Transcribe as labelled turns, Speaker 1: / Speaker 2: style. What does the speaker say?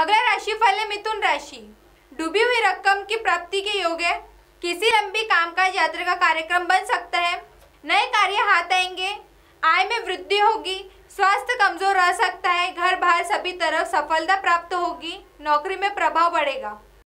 Speaker 1: अगला राशि फल है मिथुन राशि डूबी हुई रकम की प्राप्ति के योग है किसी लंबी कामकाज यात्रा का कार्यक्रम बन सकता है नए कार्य हाथ आएंगे आय में वृद्धि होगी स्वास्थ्य कमजोर रह सकता है घर बाहर सभी तरफ सफलता प्राप्त होगी नौकरी में प्रभाव बढ़ेगा